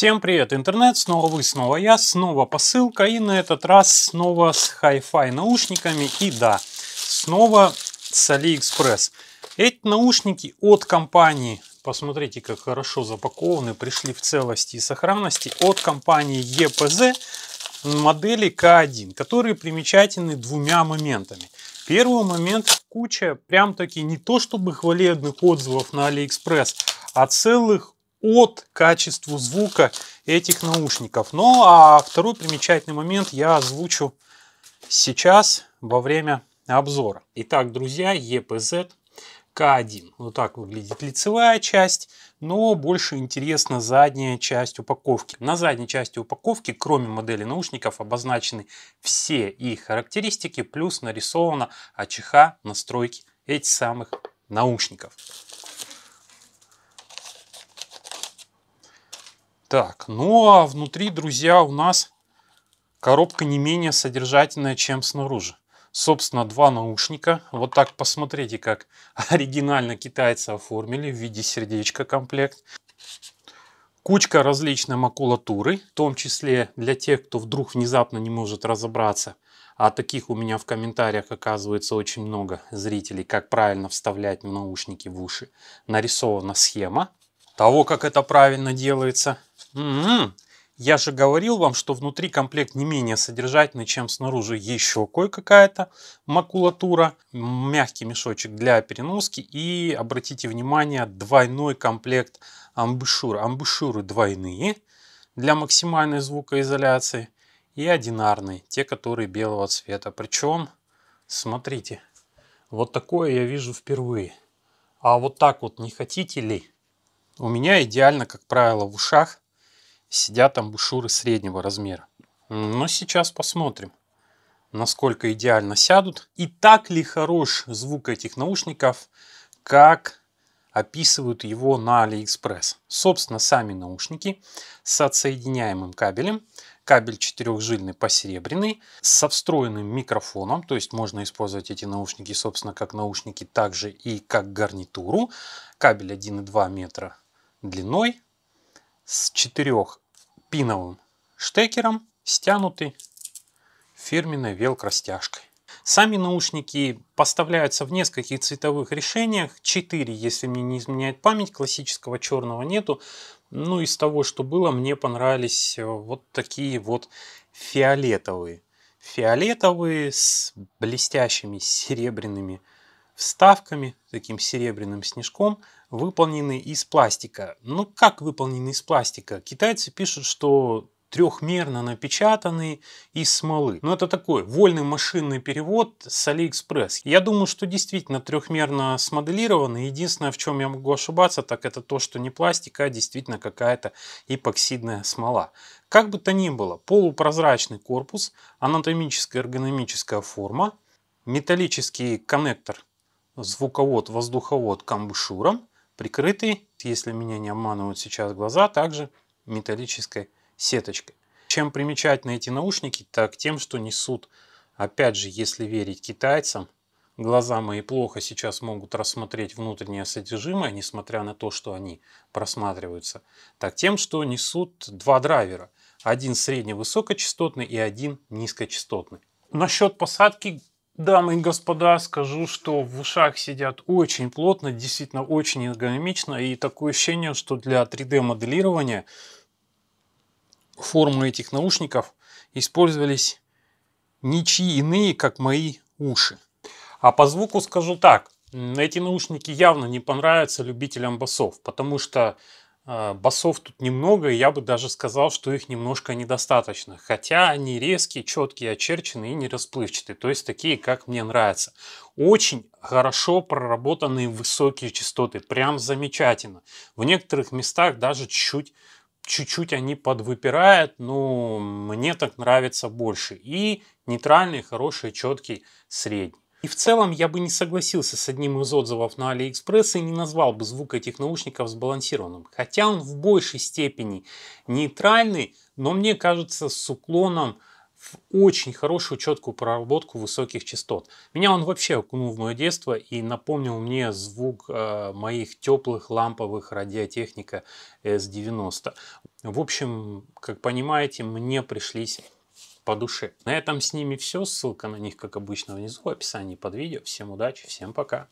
Всем привет, интернет, снова вы, снова я, снова посылка и на этот раз снова с Hi-Fi наушниками и да, снова с AliExpress. Эти наушники от компании, посмотрите как хорошо запакованы, пришли в целости и сохранности, от компании EPZ модели k 1 которые примечательны двумя моментами. Первый момент, куча прям таки не то чтобы хвалебных отзывов на AliExpress, а целых от качества звука этих наушников. Ну а второй примечательный момент я озвучу сейчас во время обзора. Итак, друзья, EPZ k 1 Вот так выглядит лицевая часть, но больше интересна задняя часть упаковки. На задней части упаковки, кроме модели наушников, обозначены все их характеристики, плюс нарисована АЧХ настройки этих самых наушников. Так, ну а внутри, друзья, у нас коробка не менее содержательная, чем снаружи. Собственно, два наушника. Вот так посмотрите, как оригинально китайцы оформили в виде сердечка комплект. Кучка различной макулатуры, в том числе для тех, кто вдруг внезапно не может разобраться. А таких у меня в комментариях оказывается очень много зрителей, как правильно вставлять наушники в уши. Нарисована схема того, как это правильно делается – Угу. Я же говорил вам, что внутри комплект не менее содержательный, чем снаружи еще кое-какая-то макулатура, мягкий мешочек для переноски и, обратите внимание, двойной комплект амбушюр. Амбушюры двойные для максимальной звукоизоляции и одинарные, те, которые белого цвета. Причем, смотрите, вот такое я вижу впервые. А вот так вот не хотите ли? У меня идеально, как правило, в ушах сидят амбушюры среднего размера. Но сейчас посмотрим, насколько идеально сядут и так ли хорош звук этих наушников, как описывают его на AliExpress. Собственно, сами наушники с отсоединяемым кабелем. Кабель четырехжильный посеребряный со встроенным микрофоном. То есть можно использовать эти наушники, собственно, как наушники, также и как гарнитуру. Кабель 1,2 метра длиной с четырех пиновым штекером стянуты фирменной велк-растяжкой. Сами наушники поставляются в нескольких цветовых решениях. 4, если мне не изменяет память, классического черного нету. Ну, из того, что было, мне понравились э, вот такие вот фиолетовые. Фиолетовые с блестящими серебряными вставками, таким серебряным снежком, выполнены из пластика. Ну как выполнены из пластика? Китайцы пишут, что трехмерно напечатанный из смолы. Но это такой вольный машинный перевод с AliExpress. Я думаю, что действительно трехмерно смоделированный. Единственное, в чем я могу ошибаться, так это то, что не пластика, а действительно какая-то эпоксидная смола. Как бы то ни было, полупрозрачный корпус, анатомическая эргономическая форма, металлический коннектор звуковод-воздуховод камбушюром, прикрытый, если меня не обманывают сейчас глаза, также металлической сеточкой. Чем примечательны эти наушники? Так тем, что несут, опять же, если верить китайцам, глаза мои плохо сейчас могут рассмотреть внутреннее содержимое, несмотря на то, что они просматриваются, так тем, что несут два драйвера. Один средневысокочастотный и один низкочастотный. Насчет посадки Дамы и господа, скажу, что в ушах сидят очень плотно, действительно очень эргономично, и такое ощущение, что для 3D-моделирования формы этих наушников использовались ничьи иные, как мои уши. А по звуку скажу так, эти наушники явно не понравятся любителям басов, потому что а, басов тут немного, и я бы даже сказал, что их немножко недостаточно. Хотя они резкие, четкие, очерченные и не расплывчатые. То есть такие, как мне нравятся. Очень хорошо проработанные высокие частоты. Прям замечательно. В некоторых местах даже чуть-чуть чуть-чуть они подвыпирают, но мне так нравится больше. И нейтральный, хороший, четкий, средний. И в целом я бы не согласился с одним из отзывов на Алиэкспресс и не назвал бы звук этих наушников сбалансированным. Хотя он в большей степени нейтральный, но мне кажется с уклоном в очень хорошую четкую проработку высоких частот. Меня он вообще окунул в мое детство и напомнил мне звук э, моих теплых ламповых радиотехника S90. Э, в общем, как понимаете, мне пришлись по душе. На этом с ними все. Ссылка на них, как обычно, внизу в описании под видео. Всем удачи, всем пока.